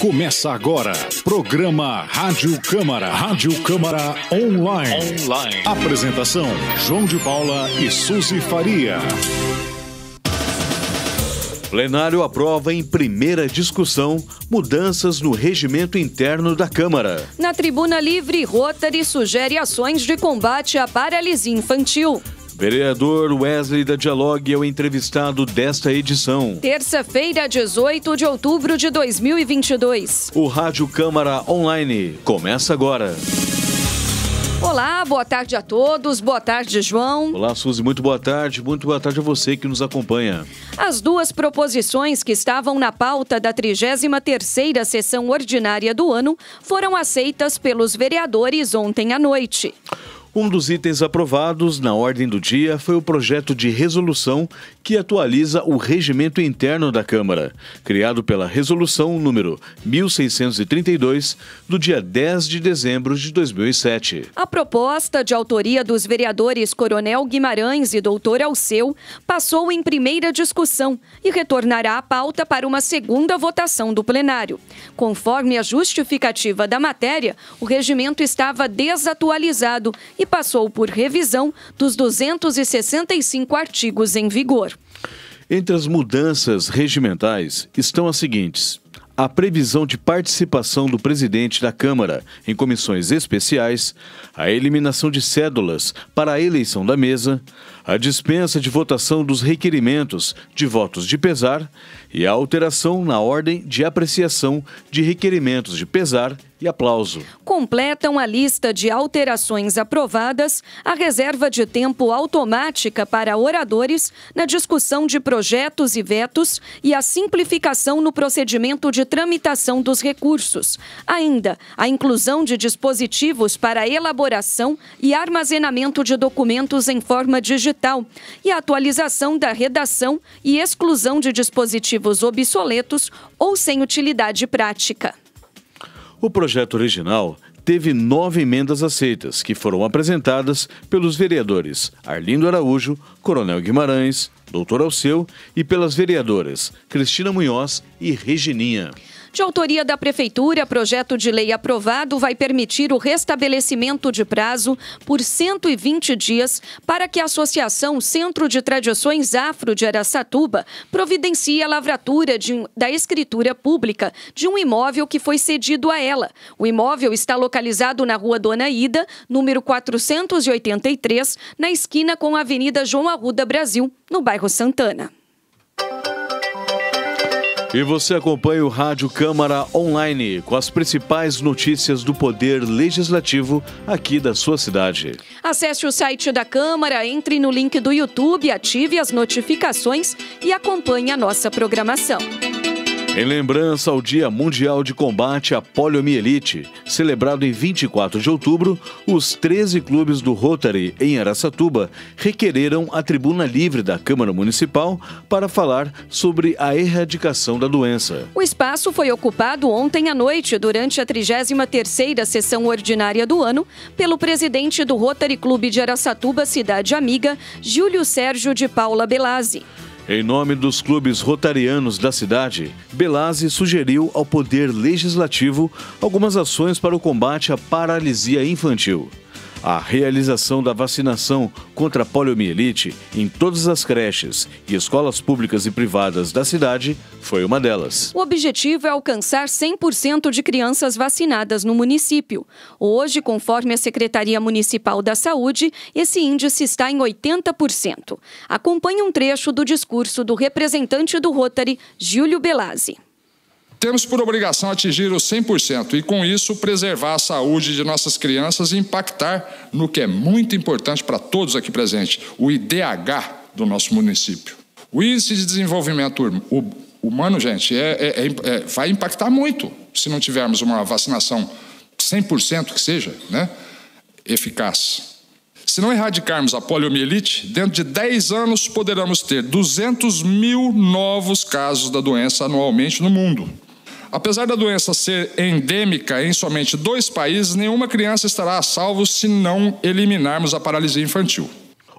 Começa agora, programa Rádio Câmara, Rádio Câmara Online. Online. Apresentação, João de Paula e Suzy Faria. Plenário aprova em primeira discussão mudanças no regimento interno da Câmara. Na tribuna livre, Rotary sugere ações de combate à paralisia infantil. Vereador Wesley da Dialogue é o entrevistado desta edição. Terça-feira, 18 de outubro de 2022. O Rádio Câmara Online começa agora. Olá, boa tarde a todos, boa tarde, João. Olá, Suzy, muito boa tarde, muito boa tarde a você que nos acompanha. As duas proposições que estavam na pauta da 33ª sessão ordinária do ano foram aceitas pelos vereadores ontem à noite. Um dos itens aprovados na ordem do dia foi o projeto de resolução que atualiza o regimento interno da Câmara, criado pela resolução número 1632 do dia 10 de dezembro de 2007. A proposta de autoria dos vereadores Coronel Guimarães e Doutor Alceu passou em primeira discussão e retornará à pauta para uma segunda votação do plenário. Conforme a justificativa da matéria, o regimento estava desatualizado e passou por revisão dos 265 artigos em vigor. Entre as mudanças regimentais estão as seguintes: a previsão de participação do presidente da Câmara em comissões especiais, a eliminação de cédulas para a eleição da mesa, a dispensa de votação dos requerimentos de votos de pesar e a alteração na ordem de apreciação de requerimentos de pesar e aplauso completam a lista de alterações aprovadas a reserva de tempo automática para oradores na discussão de projetos e vetos e a simplificação no procedimento de tramitação dos recursos. Ainda, a inclusão de dispositivos para elaboração e armazenamento de documentos em forma digital e a atualização da redação e exclusão de dispositivos obsoletos ou sem utilidade prática. O projeto original teve nove emendas aceitas, que foram apresentadas pelos vereadores Arlindo Araújo, Coronel Guimarães, Doutor Alceu e pelas vereadoras Cristina Munhoz e Regininha. De autoria da Prefeitura, projeto de lei aprovado vai permitir o restabelecimento de prazo por 120 dias para que a Associação Centro de Tradições Afro de Araçatuba providencie a lavratura de, da escritura pública de um imóvel que foi cedido a ela. O imóvel está localizado na Rua Dona Ida, número 483, na esquina com a Avenida João Arruda Brasil, no bairro Santana. E você acompanha o Rádio Câmara Online com as principais notícias do Poder Legislativo aqui da sua cidade. Acesse o site da Câmara, entre no link do YouTube, ative as notificações e acompanhe a nossa programação. Em lembrança ao Dia Mundial de Combate à Poliomielite, celebrado em 24 de outubro, os 13 clubes do Rotary em Araçatuba requereram a tribuna livre da Câmara Municipal para falar sobre a erradicação da doença. O espaço foi ocupado ontem à noite durante a 33ª sessão ordinária do ano pelo presidente do Rotary Clube de Araçatuba Cidade Amiga, Júlio Sérgio de Paula Belazzi. Em nome dos clubes rotarianos da cidade, Belazzi sugeriu ao Poder Legislativo algumas ações para o combate à paralisia infantil. A realização da vacinação contra a poliomielite em todas as creches e escolas públicas e privadas da cidade foi uma delas. O objetivo é alcançar 100% de crianças vacinadas no município. Hoje, conforme a Secretaria Municipal da Saúde, esse índice está em 80%. Acompanhe um trecho do discurso do representante do Rotary, Júlio Belazzi. Temos por obrigação atingir os 100% e, com isso, preservar a saúde de nossas crianças e impactar no que é muito importante para todos aqui presentes, o IDH do nosso município. O índice de desenvolvimento humano, gente, é, é, é, é, vai impactar muito se não tivermos uma vacinação 100% que seja, né, eficaz. Se não erradicarmos a poliomielite, dentro de 10 anos poderemos ter 200 mil novos casos da doença anualmente no mundo. Apesar da doença ser endêmica em somente dois países, nenhuma criança estará a salvo se não eliminarmos a paralisia infantil.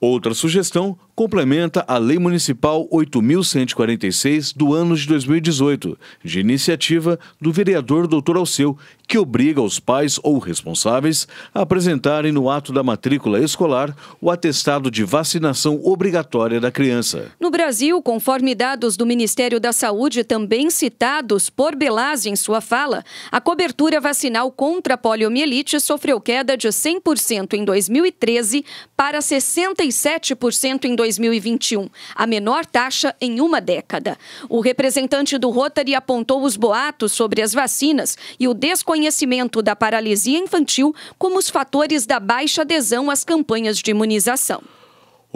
Outra sugestão complementa a Lei Municipal 8.146 do ano de 2018, de iniciativa do vereador doutor Alceu, que obriga os pais ou responsáveis a apresentarem no ato da matrícula escolar o atestado de vacinação obrigatória da criança. No Brasil, conforme dados do Ministério da Saúde, também citados por Belaz em sua fala, a cobertura vacinal contra a poliomielite sofreu queda de 100% em 2013 para 67% em 2014. 2021, a menor taxa em uma década. O representante do Rotary apontou os boatos sobre as vacinas e o desconhecimento da paralisia infantil como os fatores da baixa adesão às campanhas de imunização.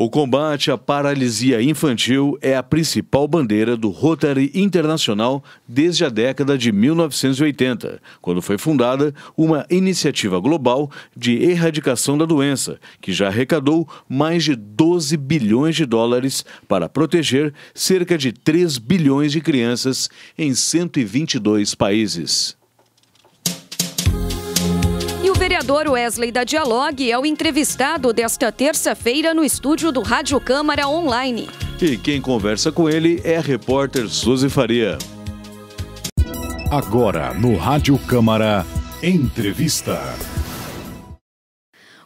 O combate à paralisia infantil é a principal bandeira do Rotary Internacional desde a década de 1980, quando foi fundada uma iniciativa global de erradicação da doença, que já arrecadou mais de 12 bilhões de dólares para proteger cerca de 3 bilhões de crianças em 122 países vereador Wesley da Dialogue é o entrevistado desta terça-feira no estúdio do Rádio Câmara Online. E quem conversa com ele é a repórter Suzy Faria. Agora, no Rádio Câmara, entrevista.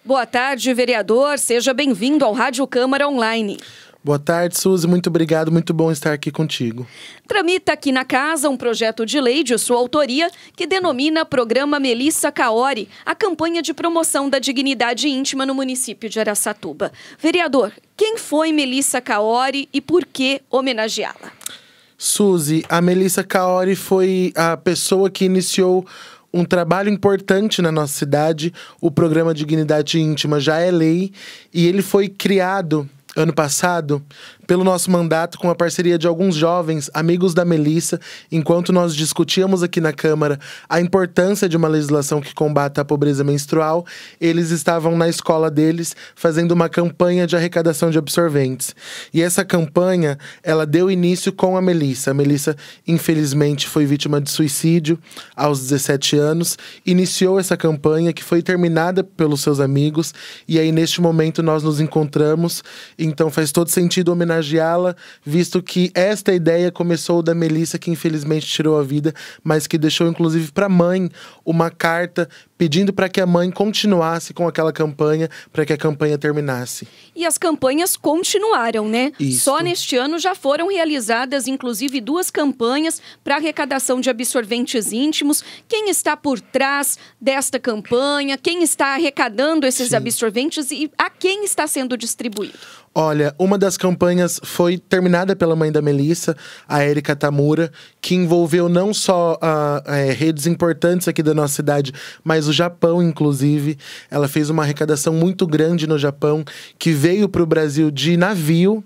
Boa tarde, vereador. Seja bem-vindo ao Rádio Câmara Online. Boa tarde, Suzy. Muito obrigado, muito bom estar aqui contigo. Tramita aqui na casa um projeto de lei de sua autoria que denomina Programa Melissa Caori, a campanha de promoção da dignidade íntima no município de Araçatuba. Vereador, quem foi Melissa Caori e por que homenageá-la? Suzy, a Melissa Caori foi a pessoa que iniciou um trabalho importante na nossa cidade. O programa Dignidade Íntima já é lei e ele foi criado ano passado pelo nosso mandato com a parceria de alguns jovens, amigos da Melissa, enquanto nós discutíamos aqui na Câmara a importância de uma legislação que combata a pobreza menstrual, eles estavam na escola deles fazendo uma campanha de arrecadação de absorventes. E essa campanha, ela deu início com a Melissa. A Melissa, infelizmente, foi vítima de suicídio aos 17 anos, iniciou essa campanha que foi terminada pelos seus amigos, e aí neste momento nós nos encontramos, então faz todo sentido homenagear homenageá-la, visto que esta ideia começou da Melissa, que infelizmente tirou a vida, mas que deixou inclusive para a mãe uma carta pedindo para que a mãe continuasse com aquela campanha, para que a campanha terminasse. E as campanhas continuaram, né? Isso. Só neste ano já foram realizadas, inclusive, duas campanhas para arrecadação de absorventes íntimos. Quem está por trás desta campanha? Quem está arrecadando esses Sim. absorventes e a quem está sendo distribuído? Olha, uma das campanhas foi terminada pela mãe da Melissa, a Erika Tamura, que envolveu não só uh, redes importantes aqui da nossa cidade, mas o Japão, inclusive. Ela fez uma arrecadação muito grande no Japão, que veio para o Brasil de navio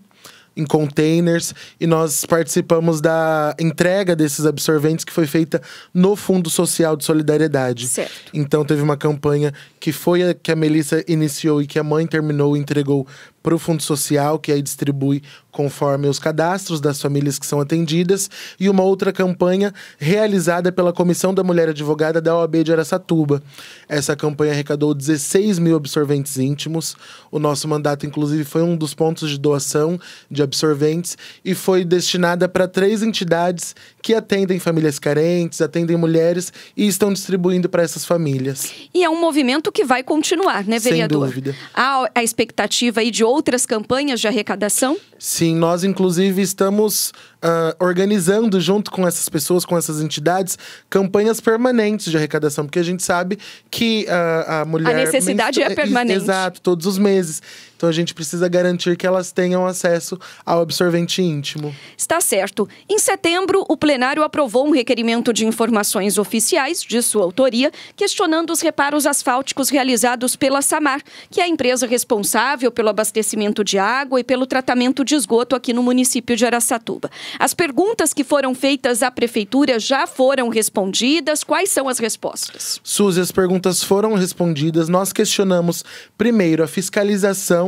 em containers e nós participamos da entrega desses absorventes que foi feita no Fundo Social de Solidariedade. Certo. Então teve uma campanha que foi a que a Melissa iniciou e que a mãe terminou e entregou para o Fundo Social, que aí distribui conforme os cadastros das famílias que são atendidas, e uma outra campanha realizada pela Comissão da Mulher Advogada da OAB de Aracatuba. Essa campanha arrecadou 16 mil absorventes íntimos. O nosso mandato, inclusive, foi um dos pontos de doação de absorventes e foi destinada para três entidades que atendem famílias carentes, atendem mulheres e estão distribuindo para essas famílias. E é um movimento que vai continuar, né, vereador? Sem dúvida. Há a expectativa aí de outras campanhas de arrecadação? Sim, nós inclusive estamos uh, organizando junto com essas pessoas, com essas entidades, campanhas permanentes de arrecadação, porque a gente sabe que uh, a mulher. A necessidade é permanente. Exato, todos os meses. Então a gente precisa garantir que elas tenham acesso ao absorvente íntimo. Está certo. Em setembro, o plenário aprovou um requerimento de informações oficiais de sua autoria, questionando os reparos asfálticos realizados pela Samar, que é a empresa responsável pelo abastecimento de água e pelo tratamento de esgoto aqui no município de Araçatuba. As perguntas que foram feitas à prefeitura já foram respondidas. Quais são as respostas? Suzy, as perguntas foram respondidas. Nós questionamos primeiro a fiscalização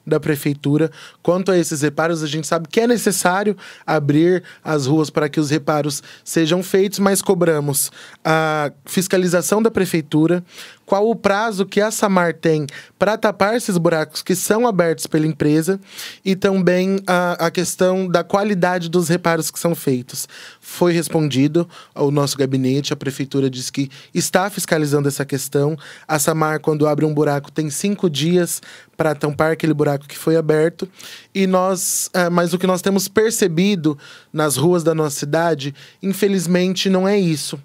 da prefeitura quanto a esses reparos. A gente sabe que é necessário abrir as ruas para que os reparos sejam feitos, mas cobramos a fiscalização da prefeitura, qual o prazo que a Samar tem para tapar esses buracos que são abertos pela empresa e também a, a, questão da qualidade dos reparos que são feitos. Foi respondido ao nosso gabinete, a prefeitura diz que está fiscalizando essa questão. A Samar, quando abre um buraco, tem cinco dias para tampar aquele buraco buraco que foi aberto. E nós, é, mas o que nós temos percebido nas ruas da nossa cidade, infelizmente, não é isso.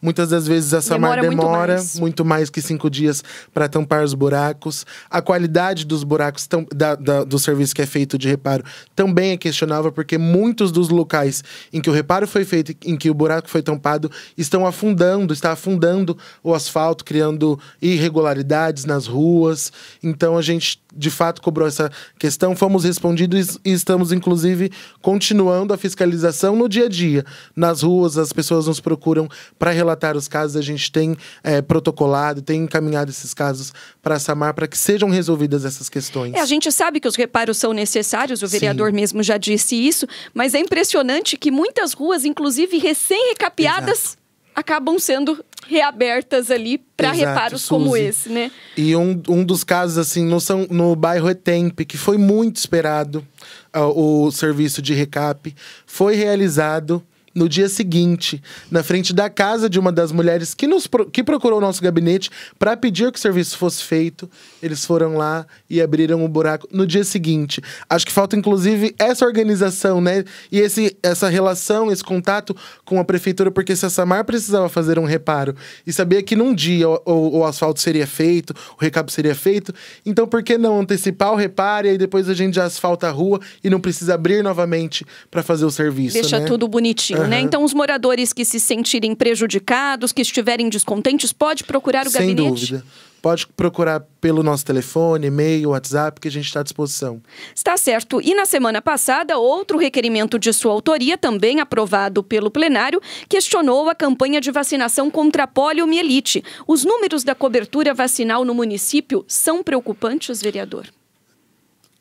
Muitas das vezes essa demora mar demora muito mais, muito mais que cinco dias para tampar os buracos. A qualidade dos buracos tam, da, da, do serviço que é feito de reparo também é questionável, porque muitos dos locais em que o reparo foi feito, em que o buraco foi tampado, estão afundando, está afundando o asfalto, criando irregularidades nas ruas. Então a gente de fato cobrou essa questão, fomos respondidos e estamos, inclusive, continuando a fiscalização no dia a dia. Nas ruas, as pessoas nos procuram para relatar os casos, a gente tem é, protocolado, tem encaminhado esses casos para a SAMAR para que sejam resolvidas essas questões. É, a gente sabe que os reparos são necessários, o vereador Sim. mesmo já disse isso, mas é impressionante que muitas ruas, inclusive recém-recapeadas, acabam sendo reabertas ali para reparos Suzy. como esse, né? E um, um dos casos, assim, no, São, no bairro Etempe, que foi muito esperado uh, o serviço de recap, foi realizado no dia seguinte, na frente da casa de uma das mulheres que, nos, que procurou o nosso gabinete para pedir que o serviço fosse feito, eles foram lá e abriram o buraco no dia seguinte. Acho que falta, inclusive, essa organização, né? E esse, essa relação, esse contato com a prefeitura, porque se a Samar precisava fazer um reparo e sabia que num dia o, o, o asfalto seria feito, o recap seria feito, então por que não antecipar o reparo e aí depois a gente já asfalta a rua e não precisa abrir novamente para fazer o serviço? Deixa né? tudo bonitinho. Uhum. Né? Então, os moradores que se sentirem prejudicados, que estiverem descontentes, pode procurar o Sem gabinete? Sem dúvida. Pode procurar pelo nosso telefone, e-mail, WhatsApp, que a gente está à disposição. Está certo. E na semana passada, outro requerimento de sua autoria, também aprovado pelo plenário, questionou a campanha de vacinação contra a poliomielite. Os números da cobertura vacinal no município são preocupantes, vereador?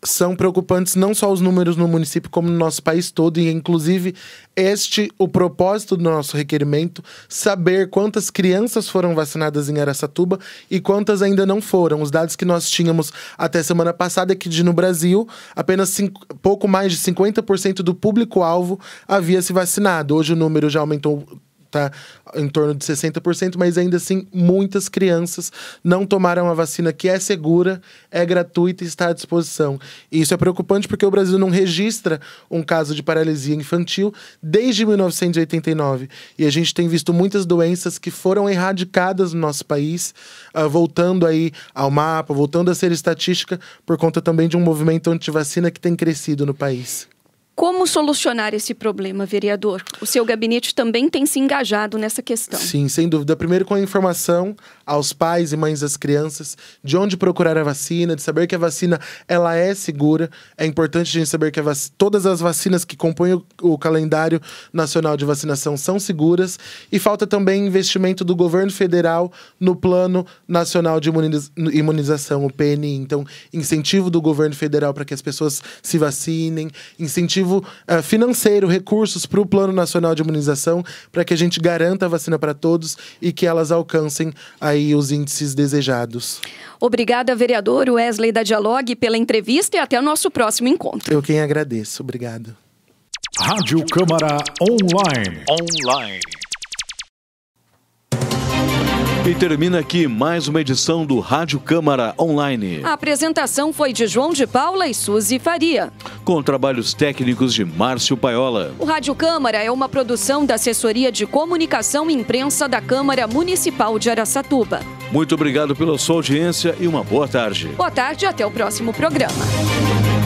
são preocupantes não só os números no município, como no nosso país todo, e inclusive este, o propósito do nosso requerimento, saber quantas crianças foram vacinadas em Aracatuba e quantas ainda não foram. Os dados que nós tínhamos até semana passada é que de, no Brasil, apenas cinco, pouco mais de 50% do público-alvo havia se vacinado. Hoje o número já aumentou tá em torno de 60%, mas ainda assim muitas crianças não tomaram a vacina que é segura, é gratuita e está à disposição. E isso é preocupante porque o Brasil não registra um caso de paralisia infantil desde 1989. E a gente tem visto muitas doenças que foram erradicadas no nosso país, uh, voltando aí ao mapa, voltando a ser estatística, por conta também de um movimento antivacina que tem crescido no país. Como solucionar esse problema, vereador? O seu gabinete também tem se engajado nessa questão. Sim, sem dúvida. Primeiro, com a informação aos pais e mães das crianças de onde procurar a vacina, de saber que a vacina ela é segura. É importante a gente saber que vac... todas as vacinas que compõem o, o calendário nacional de vacinação são seguras. E falta também investimento do governo federal no Plano Nacional de Imuniz... Imunização, o PNI. Então, incentivo do governo federal para que as pessoas se vacinem, incentivo uh, financeiro, recursos para o Plano Nacional de Imunização, para que a gente garanta a vacina para todos e que elas alcancem aí os índices desejados. Obrigada, vereador Wesley da Dialogue, pela entrevista e até o nosso próximo encontro. Eu quem agradeço. Obrigado. Rádio Câmara Online. Online. E termina aqui mais uma edição do Rádio Câmara Online. A apresentação foi de João de Paula e Suzy Faria. Com trabalhos técnicos de Márcio Paiola. O Rádio Câmara é uma produção da Assessoria de Comunicação e Imprensa da Câmara Municipal de Araçatuba. Muito obrigado pela sua audiência e uma boa tarde. Boa tarde e até o próximo programa.